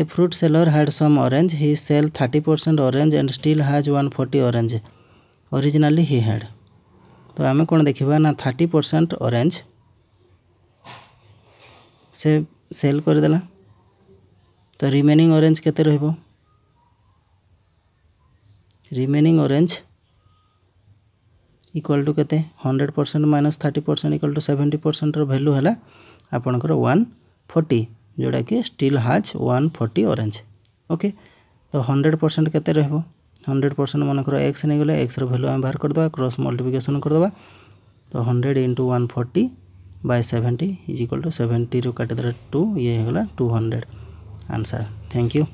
A fruit seller had some orange. He sell 30% and still has one forty orange Originally he had तो आम कौन देखा ना thirty percent orange से sell करदे तो रिमेनिंग ऑरेंज के रिमेनिंग ऑरेंज इक्वल टू के hundred percent minus thirty percent equal to seventy percent value है आपणकर वन फोर्टी जोटा still has one forty orange okay तो हंड्रेड परसेंट के हंड्रेड परसेंट मनकर एक्स नहीं गले एक्सर भैल्यू आम बाहर करदे क्रस मल्टिफिकेसन करदे तो hundred into one forty by seventy is equal to seventy रू काटिदेले टू ये two hundred answer thank you